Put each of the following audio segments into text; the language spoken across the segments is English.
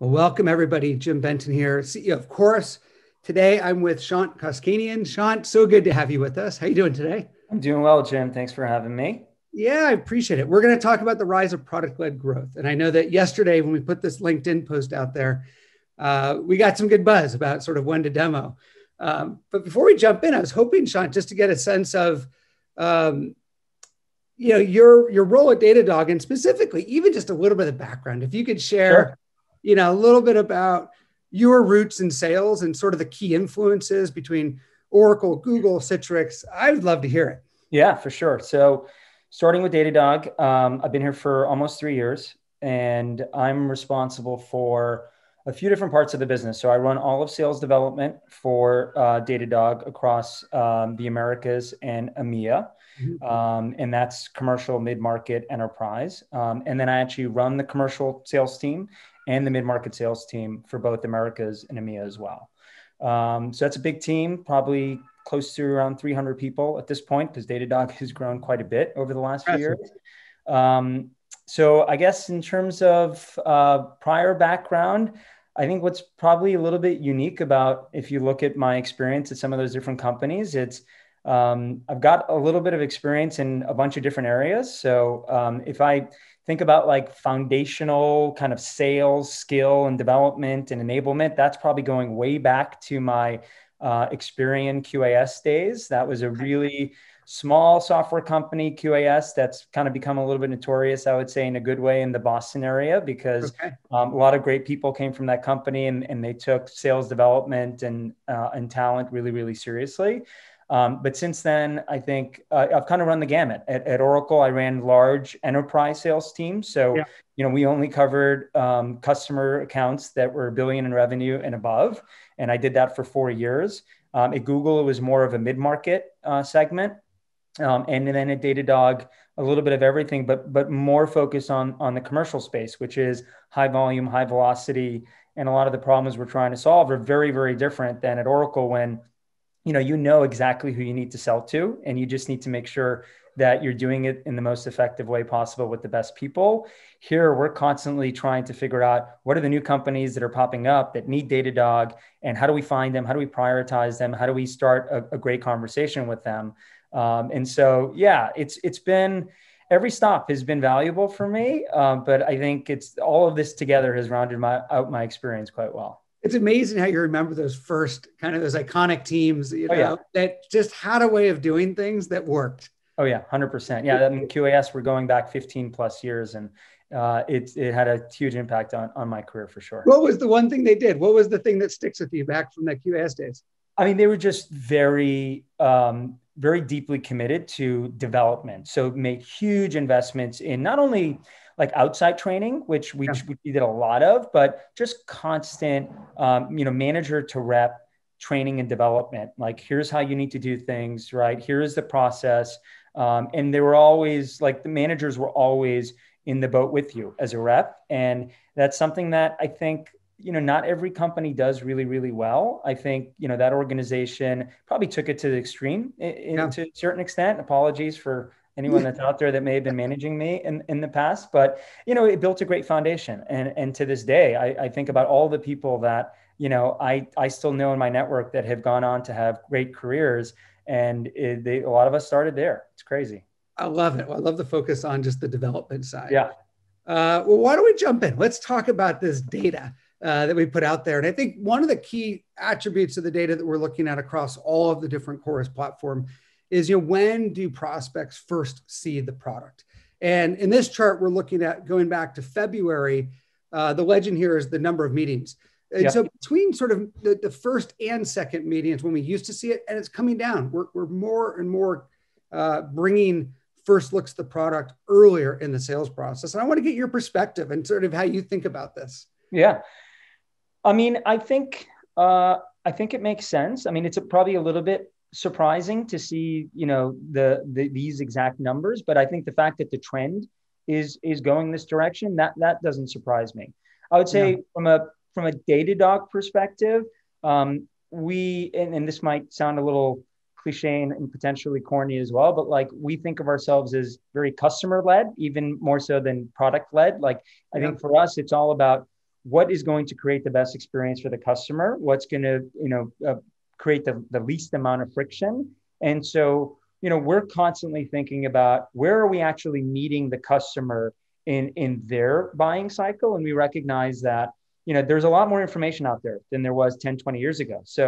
Well, welcome everybody. Jim Benton here, CEO of Course. Today I'm with Sean Koskanian. Sean, so good to have you with us. How you doing today? I'm doing well, Jim. Thanks for having me. Yeah, I appreciate it. We're going to talk about the rise of product-led growth, and I know that yesterday when we put this LinkedIn post out there, uh, we got some good buzz about sort of when to demo. Um, but before we jump in, I was hoping, Sean, just to get a sense of um, you know your your role at Datadog, and specifically even just a little bit of background, if you could share. Sure you know, a little bit about your roots in sales and sort of the key influences between Oracle, Google, Citrix. I would love to hear it. Yeah, for sure. So, starting with Datadog, um, I've been here for almost three years, and I'm responsible for a few different parts of the business. So, I run all of sales development for uh, Datadog across um, the Americas and EMEA. Mm-hmm. Um, and that's commercial, mid market, enterprise. Um, and then I actually run the commercial sales team and the mid market sales team for both Americas and EMEA as well. Um, so that's a big team, probably close to around 300 people at this point, because Datadog has grown quite a bit over the last few years. Um, so I guess in terms of uh, prior background, I think what's probably a little bit unique about if you look at my experience at some of those different companies, it's um, I've got a little bit of experience in a bunch of different areas. So um, if I think about like foundational kind of sales skill and development and enablement that's probably going way back to my uh, Experian QAS days. That was a really small software company, QAS, that's kind of become a little bit notorious, I would say, in a good way in the Boston area because okay. um, a lot of great people came from that company and, and they took sales development and, uh, and talent really, really seriously. Um, but since then, I think uh, I've kind of run the gamut. At, at, Oracle, I ran large enterprise sales teams. So, yeah. you know, we only covered um, customer accounts that were a billion in revenue and above. And I did that for four years. Um, at Google, it was more of a mid market uh, segment. Um, and then at Datadog, a little bit of everything, but but more focus on on the commercial space, which is high volume, high velocity, and a lot of the problems we're trying to solve are very very different than at Oracle when you know you know exactly who you need to sell to and you just need to make sure that you're doing it in the most effective way possible with the best people here we're constantly trying to figure out what are the new companies that are popping up that need datadog and how do we find them how do we prioritize them how do we start a, a great conversation with them um, and so yeah it's it's been every stop has been valuable for me uh, but i think it's all of this together has rounded my out my experience quite well it's amazing how you remember those first kind of those iconic teams, you know, oh, yeah. that just had a way of doing things that worked. Oh yeah, hundred percent. Yeah, I mean, QAS. We're going back fifteen plus years, and uh, it it had a huge impact on on my career for sure. What was the one thing they did? What was the thing that sticks with you back from the QAS days? I mean, they were just very um, very deeply committed to development. So made huge investments in not only like outside training, which we, yeah. we did a lot of, but just constant, um, you know, manager to rep training and development. Like, here's how you need to do things, right? Here is the process. Um, and they were always like the managers were always in the boat with you as a rep. And that's something that I think you know not every company does really really well i think you know that organization probably took it to the extreme in, yeah. to a certain extent apologies for anyone that's out there that may have been managing me in, in the past. But, you know, it built a great foundation. And, and to this day, I, I think about all the people that, you know, I, I still know in my network that have gone on to have great careers. And it, they, a lot of us started there. It's crazy. I love it. Well, I love the focus on just the development side. Yeah. Uh, well, why don't we jump in? Let's talk about this data. Uh, that we put out there. And I think one of the key attributes of the data that we're looking at across all of the different Chorus platform is you know when do prospects first see the product? And in this chart, we're looking at going back to February. Uh, the legend here is the number of meetings. And yep. so between sort of the, the, first and second meetings when we used to see it, and it's coming down, we're, we're more and more uh, bringing first looks the product earlier in the sales process. And I want to get your perspective and sort of how you think about this. Yeah. I mean, I think, uh, I think it makes sense. I mean, it's a, probably a little bit surprising to see, you know, the, the these exact numbers, but I think the fact that the trend is is going this direction that that doesn't surprise me. I would say yeah. from a from a Datadog perspective, um, we and, and this might sound a little cliche and, potentially corny as well but like we think of ourselves as very customer led even more so than product led like i yeah. think for us it's all about what is going to create the best experience for the customer what's going to you know uh, create the, the least amount of friction. And so, you know, we're constantly thinking about where are we actually meeting the customer in in their buying cycle, and we recognize that you know there's a lot more information out there than there was 10 20 years ago so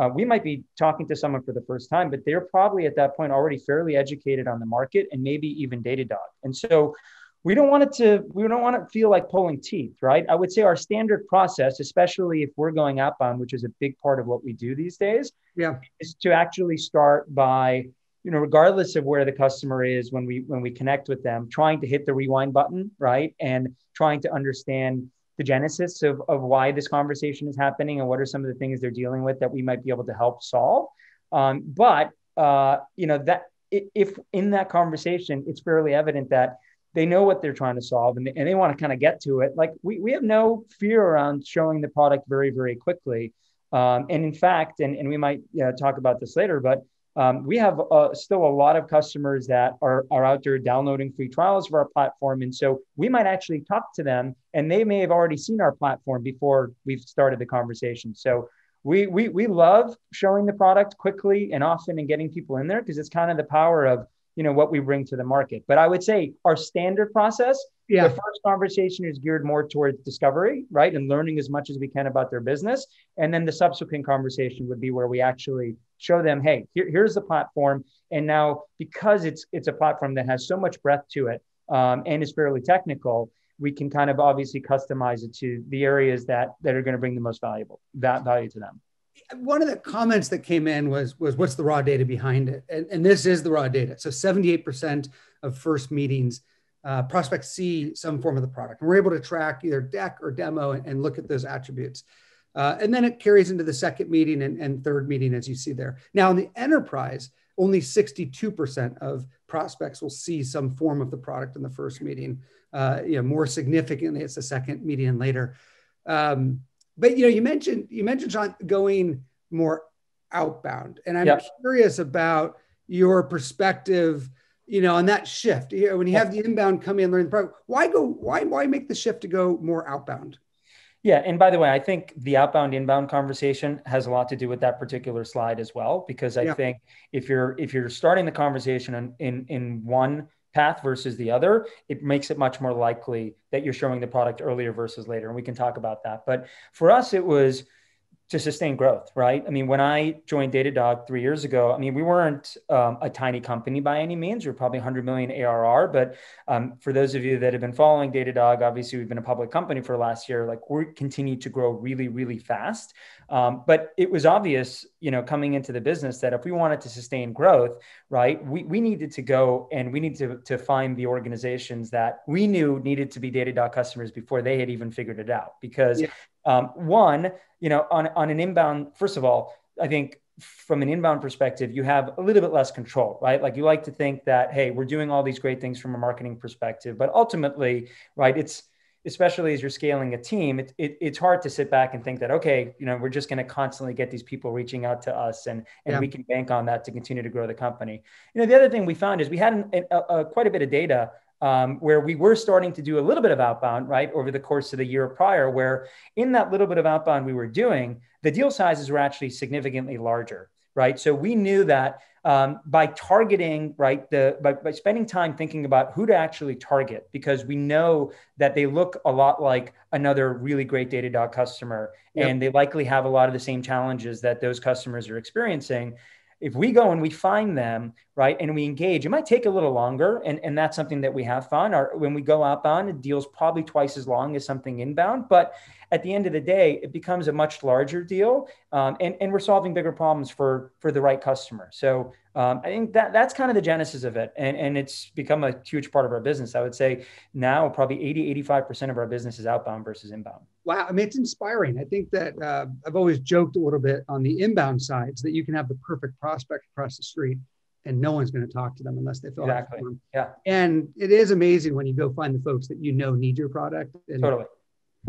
uh, we might be talking to someone for the first time but they're probably at that point already fairly educated on the market and maybe even datadog and so we don't want it to we don't want it feel like pulling teeth right i would say our standard process especially if we're going outbound which is a big part of what we do these days yeah is to actually start by you know regardless of where the customer is when we when we connect with them trying to hit the rewind button right and trying to understand the genesis of, of why this conversation is happening and what are some of the things they're dealing with that we might be able to help solve um, but uh, you know that if in that conversation it's fairly evident that they know what they're trying to solve and, and they want to kind of get to it. Like we, we have no fear around showing the product very, very quickly. Um, and in fact, and, and we might you uh, know, talk about this later, but um, we have uh, still a lot of customers that are, are out there downloading free trials of our platform. And so we might actually talk to them and they may have already seen our platform before we've started the conversation. So we, we, we love showing the product quickly and often and getting people in there because it's kind of the power of you know what we bring to the market. But I would say our standard process, yeah. the first conversation is geared more towards discovery, right, and learning as much as we can about their business, and then the subsequent conversation would be where we actually show them, hey, here, here's the platform, and now because it's it's a platform that has so much breadth to it um, and is fairly technical. We can kind of obviously customize it to the areas that, that are going to bring the most valuable that value to them one of the comments that came in was was what's the raw data behind it and, and this is the raw data so 78% of first meetings uh, prospects see some form of the product and we're able to track either deck or demo and, and look at those attributes uh, and then it carries into the second meeting and, and third meeting as you see there now in the enterprise only 62% of prospects will see some form of the product in the first meeting uh, you know more significantly it's the second meeting and later um, but you know, you mentioned you mentioned John going more outbound, and I'm yep. curious about your perspective. You know, on that shift, you know, when you have the inbound come in, learn the product why go? Why why make the shift to go more outbound? Yeah, and by the way, I think the outbound inbound conversation has a lot to do with that particular slide as well, because I think if you're if you're starting the conversation in in, in one path versus the other, it makes it much more likely that you're showing the product earlier versus later. And we can talk about that. But for us, it was to sustain growth, right? I mean, when I joined Datadog three years ago, I mean, we weren't um, a tiny company by any means. We are probably 100 million ARR. But um, for those of you that have been following Datadog, obviously we've been a public company for last year. Like we continue to grow really, really fast. Um, but it was obvious, you know, coming into the business that if we wanted to sustain growth, right, we, we needed to go and we need to, to find the organizations that we knew needed to be Datadog customers before they had even figured it out. Because yeah. Um, one, you know, on, on an inbound, first of all, I think from an inbound perspective, you have a little bit less control, right? Like you like to think that, hey, we're doing all these great things from a marketing perspective, but ultimately, right, it's especially as you're scaling a team, it, it it's hard to sit back and think that, okay, you know, we're just going to constantly get these people reaching out to us and, and yeah. we can bank on that to continue to grow the company. You know, the other thing we found is we had an, a, a, quite a bit of data um, where we were starting to do a little bit of outbound, right, over the course of the year prior, where in that little bit of outbound we were doing, the deal sizes were actually significantly larger, right? So we knew that um, by targeting, right, the by, by spending time thinking about who to actually target, because we know that they look a lot like another really great Datadog customer, yep. and they likely have a lot of the same challenges that those customers are experiencing if we go and we find them right and we engage it might take a little longer and, and that's something that we have found our when we go outbound it deals probably twice as long as something inbound but at the end of the day, it becomes a much larger deal, um, and and we're solving bigger problems for for the right customer. So um, I think that that's kind of the genesis of it, and and it's become a huge part of our business. I would say now probably 80 85 percent of our business is outbound versus inbound. Wow, I mean it's inspiring. I think that uh, I've always joked a little bit on the inbound sides that you can have the perfect prospect across the street and no one's going to talk to them unless they fill exactly. out form. Yeah. And it is amazing when you go find the folks that you know need your product and totally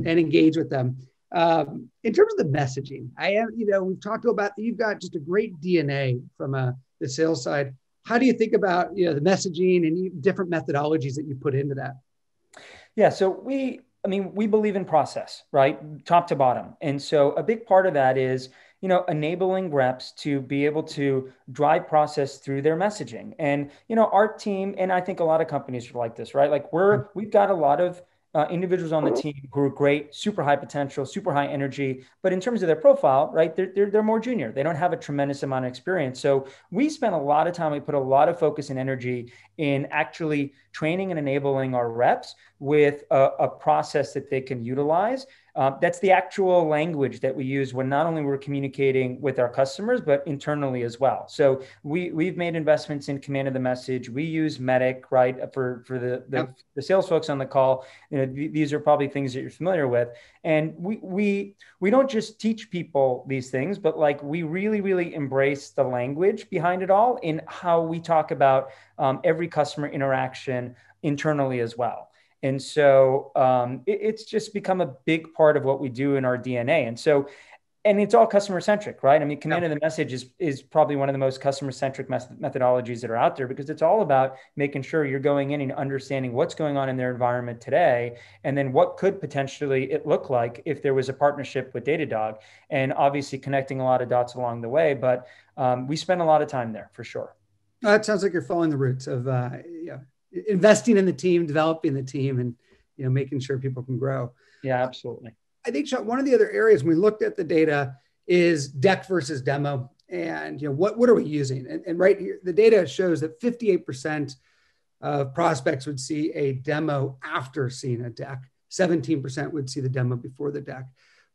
and engage with them. Um, in terms of the messaging, I am, you know, we've talked about you've got just a great DNA from uh, the sales side. How do you think about you know the messaging and different methodologies that you put into that? Yeah, so we, I mean, we believe in process, right, top to bottom, and so a big part of that is you know enabling reps to be able to drive process through their messaging and you know our team and i think a lot of companies are like this right like we're mm-hmm. we've got a lot of uh, individuals on the mm-hmm. team who are great, super high potential, super high energy. But in terms of their profile, right, they're, they're, they're more junior. They don't have a tremendous amount of experience. So we spent a lot of time, we put a lot of focus and energy in actually training and enabling our reps with a, a process that they can utilize uh, that's the actual language that we use when not only we're communicating with our customers, but internally as well. So we, we've made investments in command of the message. We use Medic, right, for, for the, the, yep. the sales folks on the call. You know, th- these are probably things that you're familiar with. And we, we, we don't just teach people these things, but like we really, really embrace the language behind it all in how we talk about um, every customer interaction internally as well. And so um, it, it's just become a big part of what we do in our DNA. And so, and it's all customer centric, right? I mean, command of the message is is probably one of the most customer centric methodologies that are out there because it's all about making sure you're going in and understanding what's going on in their environment today, and then what could potentially it look like if there was a partnership with Datadog, and obviously connecting a lot of dots along the way. But um, we spend a lot of time there for sure. that sounds like you're following the roots of uh, investing in the team, developing the team, and you know making sure people can grow. Yeah, absolutely. I think Sean, one of the other areas we looked at the data is deck versus demo, and you know what what are we using? And, and right here, the data shows that 58 percent of prospects would see a demo after seeing a deck. 17% would see the demo before the deck.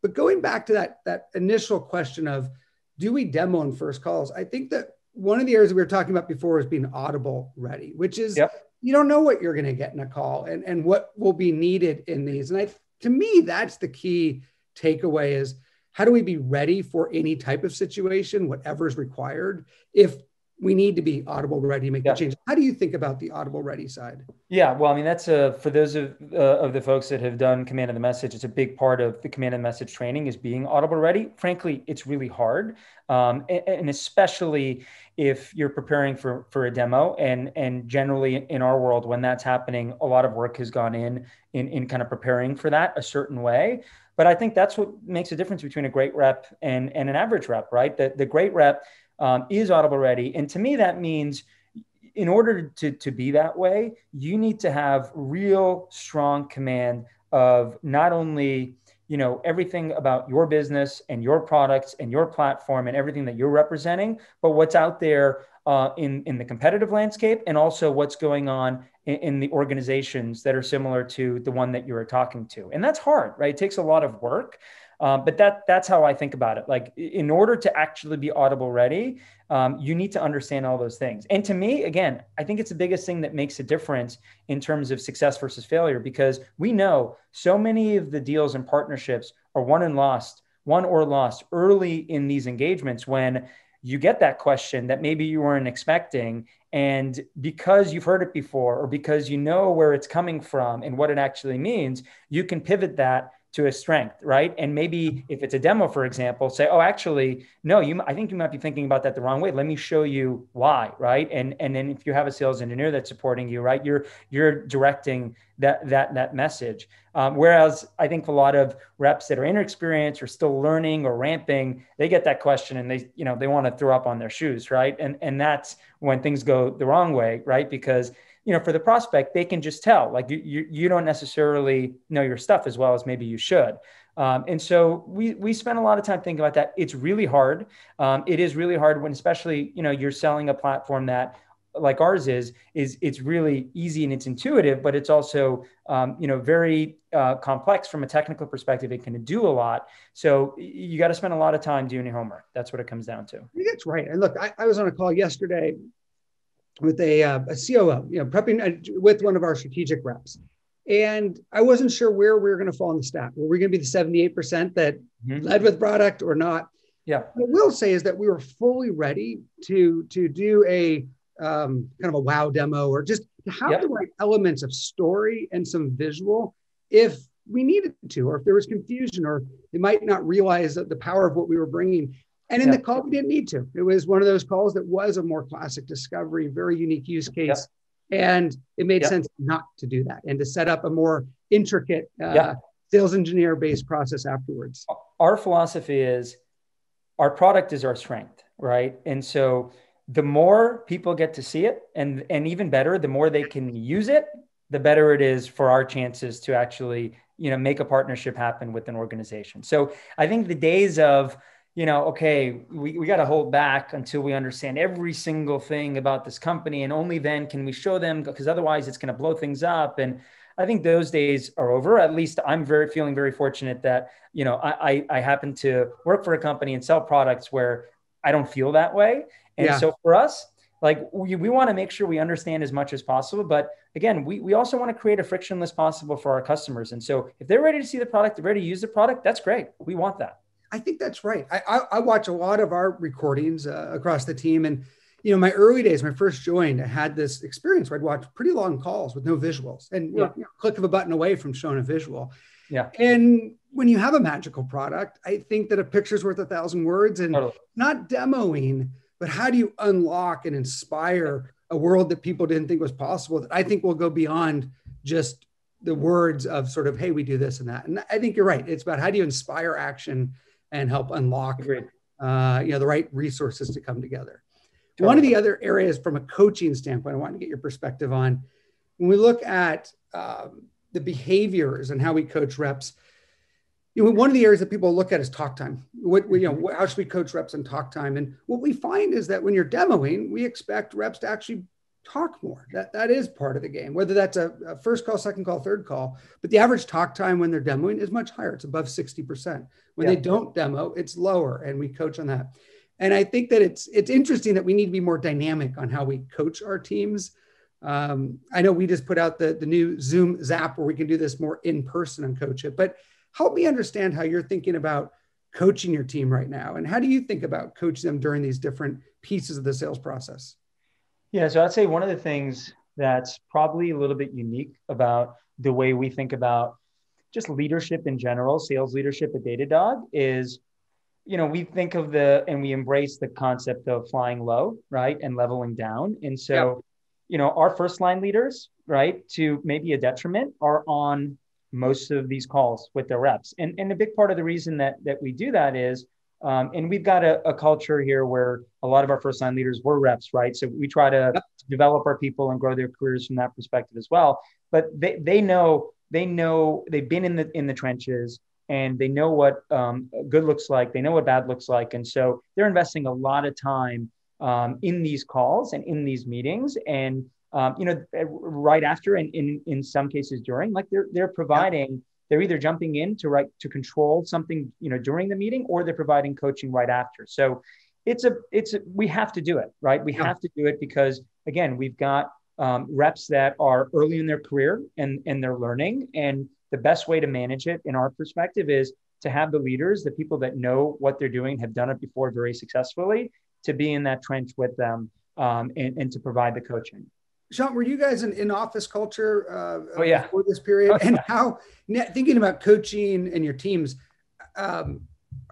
But going back to that, that initial question of do we demo in first calls? I think that one of the areas we were talking about before is being audible ready, which is yep you don't know what you're going to get in a call and, and what will be needed in these. And I, to me, that's the key takeaway is how do we be ready for any type of situation, whatever is required, if we need to be audible ready to make yeah. the change how do you think about the audible ready side yeah well i mean that's a for those of uh, of the folks that have done command of the message it's a big part of the command of the message training is being audible ready frankly it's really hard um, and, and, especially if you're preparing for for a demo and and generally in our world when that's happening a lot of work has gone in in, in kind of preparing for that a certain way but i think that's what makes a difference between a great rep and and an average rep right the, the great rep um, is audible ready. And to me, that means in order to, to be that way, you need to have real strong command of not only you know everything about your business and your products and your platform and everything that you're representing but what's out there uh, in in the competitive landscape and also what's going on in, in, the organizations that are similar to the one that you were talking to and that's hard right it takes a lot of work uh, but that that's how I think about it. Like, in order to actually be audible ready, um, you need to understand all those things. And to me, again, I think it's the biggest thing that makes a difference in terms of success versus failure because we know so many of the deals and partnerships are won and lost, won or lost early in these engagements when you get that question that maybe you weren't expecting. And because you've heard it before, or because you know where it's coming from and what it actually means, you can pivot that to a strength, right? And maybe if it's a demo, for example, say, oh, actually, no, you. I think you might be thinking about that the wrong way. Let me show you why, right? And and then if you have a sales engineer that's supporting you, right, you're you're directing that that that message. Um, whereas I think a lot of reps that are inexperienced or still learning or ramping, they get that question and they you know they want to throw up on their shoes, right? And and that's when things go the wrong way, right? Because you know, for the prospect, they can just tell like you, you, you don't necessarily know your stuff as well as maybe you should. Um, and so we we spend a lot of time thinking about that. It's really hard. Um, it is really hard when, especially, you know, you're selling a platform that like ours is is it's really easy and it's intuitive but it's also um, you know very uh, complex from a technical perspective it can do a lot so you got to spend a lot of time doing your homework that's what it comes down to that's right and look I, I was on a call yesterday with a, uh, a COO, you know, prepping uh, with one of our strategic reps. And I wasn't sure where we were going to fall in the stack. Were we going to be the 78% that mm-hmm. led with product or not? Yeah. What I will say is that we were fully ready to, to do a um, kind of a wow demo or just to have yep. the right elements of story and some visual if we needed to, or if there was confusion, or they might not realize the power of what we were bringing. And in the call, we didn't need to. It was one of those calls that was a more classic discovery, very unique use case. And it made sense not to do that and to set up a more intricate uh, sales engineer based process afterwards. Our philosophy is our product is our strength, right? And so the more people get to see it, and, and even better, the more they can use it, the better it is for our chances to actually you know make a partnership happen with an organization. So I think the days of you know, okay, we, we got to hold back until we understand every single thing about this company. And only then can we show them because otherwise it's going to blow things up. And I think those days are over. At least I'm very feeling very fortunate that, you know, I, I, I happen to work for a company and sell products where I don't feel that way. And yeah. so for us, like we, we want to make sure we understand as much as possible but again we, we also want to create a frictionless possible for our customers and so if they're ready to see the product ready to use the product that's great we want that I think that's right. I, I, I watch a lot of our recordings uh, across the team, and you know, my early days, when I first joined, I had this experience where I'd watch pretty long calls with no visuals, and yeah. you know, click of a button away from showing a visual. Yeah. And when you have a magical product, I think that a picture's worth a thousand words, and totally. not demoing, but how do you unlock and inspire a world that people didn't think was possible? That I think will go beyond just the words of sort of hey we do this and that and i think you're right it's about how do you inspire action and help unlock uh, you know the right resources to come together. Totally. One of the other areas from a coaching standpoint, I want to get your perspective on when we look at um, the behaviors and how we coach reps. You know, one of the areas that people look at is talk time. What you know, mm-hmm. how should we coach reps on talk time? And what we find is that when you're demoing, we expect reps to actually talk more. That, that is part of the game, whether that's a, a, first call, second call, third call. But the average talk time when they're demoing is much higher. It's above 60%. When yeah. they don't demo, it's lower. And we coach on that. And I think that it's it's interesting that we need to be more dynamic on how we coach our teams. Um, I know we just put out the, the new Zoom Zap where we can do this more in person and coach it. But help me understand how you're thinking about coaching your team right now, and how do you think about coaching them during these different pieces of the sales process? Yeah, so I'd say one of the things that's probably a little bit unique about the way we think about just leadership in general, sales leadership at Datadog is, you know, we think of the and we embrace the concept of flying low, right, and leveling down. And so, yep. you know, our first line leaders, right, to maybe a detriment, are on most of these calls with their reps. And and a big part of the reason that that we do that is um, and we've got a, a, culture here where a lot of our first line leaders were reps, right? So we try to yep. develop our people and grow their careers from that perspective as well. But they, they know they know they've been in the in the trenches and they know what um, good looks like. They know what bad looks like, and so they're investing a lot of time um, in these calls and in these meetings and. Um, you know, right after and in, in some cases during, like they're they're providing yep they're either jumping in to right to control something you know during the meeting or they're providing coaching right after so it's a it's a, we have to do it right we yeah. have to do it because again we've got um, reps that are early in their career and and they're learning and the best way to manage it in our perspective is to have the leaders the people that know what they're doing have done it before very successfully to be in that trench with them um, and, and to provide the coaching Sean, were you guys in, in office culture uh, oh, yeah. for this period? Oh, yeah. and how, thinking about coaching and your teams, um,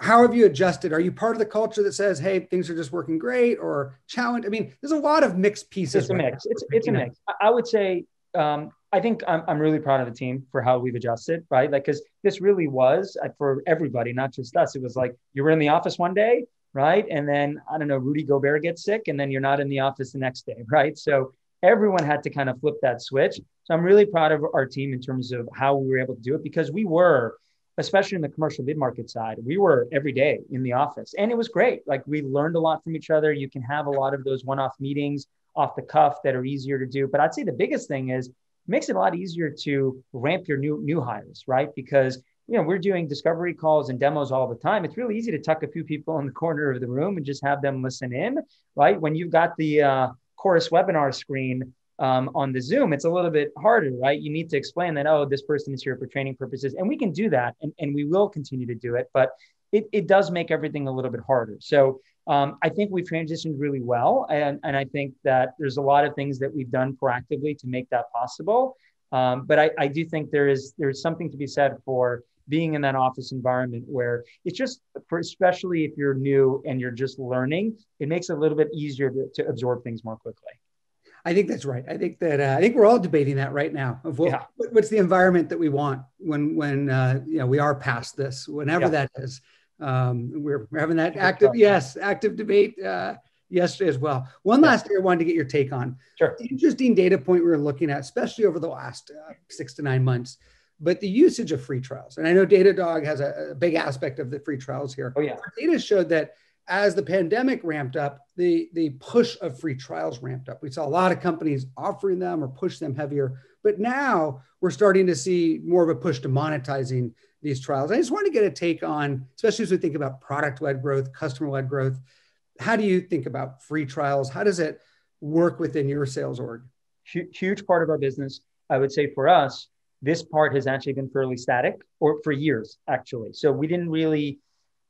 how have you adjusted? Are you part of the culture that says, hey, things are just working great or challenge? I mean, there's a lot of mixed pieces. It's a right mix. Now. It's, it's a mix. I would say, um, I think I'm, I'm really proud of the team for how we've adjusted, right? Like, because this really was uh, for everybody, not just us. It was like you were in the office one day, right? And then, I don't know, Rudy Gobert gets sick, and then you're not in the office the next day, right? So, everyone had to kind of flip that switch. So I'm really proud of our team in terms of how we were able to do it because we were, especially in the commercial bid market side, we were every day in the office and it was great. Like we learned a lot from each other. You can have a lot of those one off meetings off the cuff that are easier to do. But I'd say the biggest thing is it makes it a lot easier to ramp your new new hires, right? Because you know we're doing discovery calls and demos all the time it's really easy to tuck a few people in the corner of the room and just have them listen in right when you've got the uh, course webinar screen um, on the Zoom, it's a little bit harder, right? You need to explain that, oh, this person is here for training purposes. And we can do that and, and we will continue to do it, but it, it does make everything a little bit harder. So um, I think we've transitioned really well. And, and I think that there's a lot of things that we've done proactively to make that possible. Um, but I, I do think there is there's something to be said for being in that office environment where it's just, especially if you're new and you're just learning, it makes it a little bit easier to, to absorb things more quickly. I think that's right. I think that uh, I think we're all debating that right now. Of what, yeah. what's the environment that we want when when uh, you know we are past this, whenever yeah. that is. Um, we're, we're having that active yes active debate uh, yesterday as well. One yeah. last thing I wanted to get your take on. Sure. Interesting data point we are looking at, especially over the last uh, six to nine months but the usage of free trials. And I know Datadog has a, a big aspect of the free trials here. Oh, yeah. Our data showed that as the pandemic ramped up, the, the push of free trials ramped up. We saw a lot of companies offering them or push them heavier. But now we're starting to see more of a push to monetizing these trials. I just want to get a take on, especially as we think about product led growth, customer led growth. How do you think about free trials? How does it work within your sales org? Huge part of our business. I would say for us, this part has actually been fairly static or for years actually so we didn't really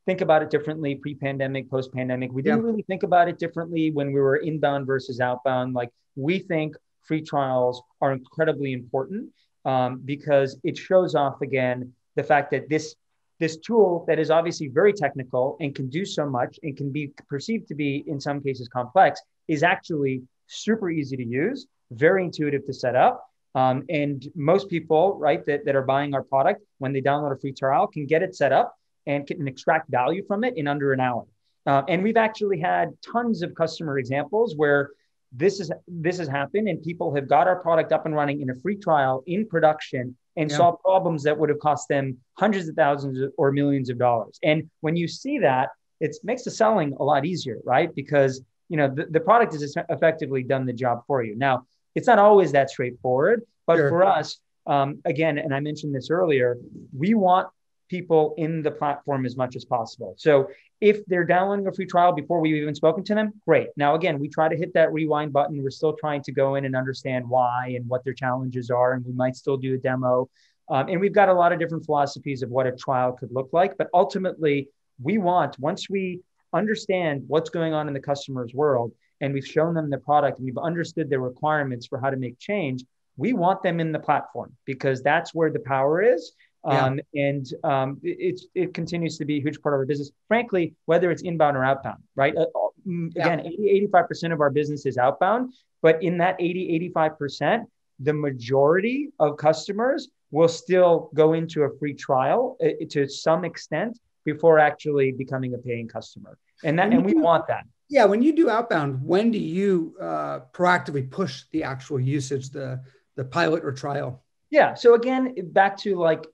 think about it differently pre-pandemic post-pandemic we didn't yeah. really think about it differently when we were inbound versus outbound like we think free trials are incredibly important um, because it shows off again the fact that this this tool that is obviously very technical and can do so much and can be perceived to be in some cases complex is actually super easy to use very intuitive to set up um, and most people, right, that, that are buying our product, when they download a free trial, can get it set up and can extract value from it in under an hour. Uh, and we've actually had tons of customer examples where this is this has happened, and people have got our product up and running in a free trial in production and yeah. solve problems that would have cost them hundreds of thousands or millions of dollars. And when you see that, it makes the selling a lot easier, right? Because you know the, the product has effectively done the job for you. Now, it's not always that straightforward. But sure. for us, um, again, and I mentioned this earlier, we want people in the platform as much as possible. So if they're downloading a free trial before we've even spoken to them, great. Now, again, we try to hit that rewind button. We're still trying to go in and understand why and what their challenges are, and we might still do a demo. Um, and we've got a lot of different philosophies of what a trial could look like. But ultimately, we want, once we understand what's going on in the customer's world, and we've shown them the product and we've understood their requirements for how to make change, we want them in the platform because that's where the power is. Yeah. Um, and um, it, it continues to be a huge part of our business, frankly, whether it's inbound or outbound, right? Uh, mm, again, yeah. 80, 85% of our business is outbound, but in that 80, 85%, the majority of customers will still go into a free trial uh, to some extent before actually becoming a paying customer. And that, and we want that yeah, when you do outbound, when do you uh, proactively push the actual usage, the the pilot or trial? Yeah. So again, back to like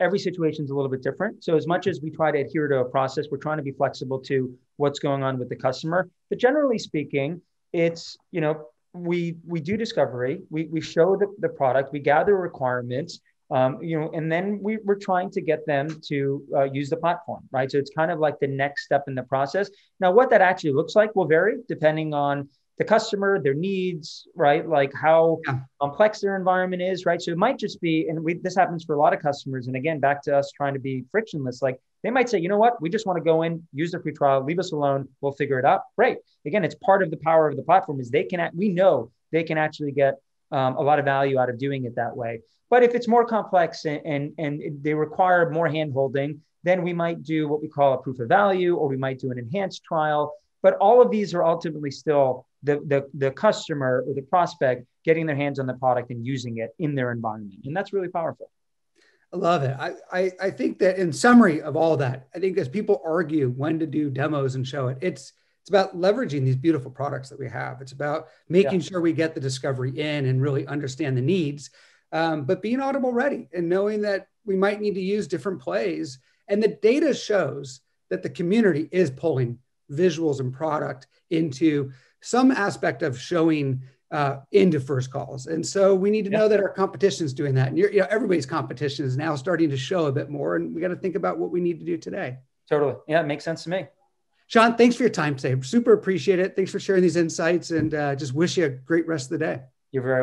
every situation is a little bit different. So as much as we try to adhere to a process, we're trying to be flexible to what's going on with the customer. But generally speaking, it's you know we we do discovery, we we show the, the product, we gather requirements, um, you know, and then we were trying to get them to uh, use the platform, right? So it's kind of like the next step in the process. Now, what that actually looks like will vary depending on the customer, their needs, right? Like how yeah. complex their environment is, right? So it might just be, and we, this happens for a lot of customers. And again, back to us trying to be frictionless. Like they might say, you know what, we just want to go in, use the free trial, leave us alone, we'll figure it out. Great. Again, it's part of the power of the platform is they can, we know they can actually get um, a lot of value out of doing it that way. But if it's more complex and, and, and they require more handholding, then we might do what we call a proof of value, or we might do an enhanced trial. But all of these are ultimately still the, the, the customer or the prospect getting their hands on the product and using it in their environment. And that's really powerful. I love it. I, I, I think that in summary of all that, I think as people argue when to do demos and show it, it's it's about leveraging these beautiful products that we have. It's about making yeah. sure we get the discovery in and really understand the needs um, but being audible ready and knowing that we might need to use different plays. And the data shows that the community is pulling visuals and product into some aspect of showing uh, into first calls. And so we need to yep. know that our competition is doing that. And you know, everybody's competition is now starting to show a bit more. And we got to think about what we need to do today. Totally. Yeah, it makes sense to me. Sean, thanks for your time today. Super appreciate it. Thanks for sharing these insights and uh, just wish you a great rest of the day. You're very welcome.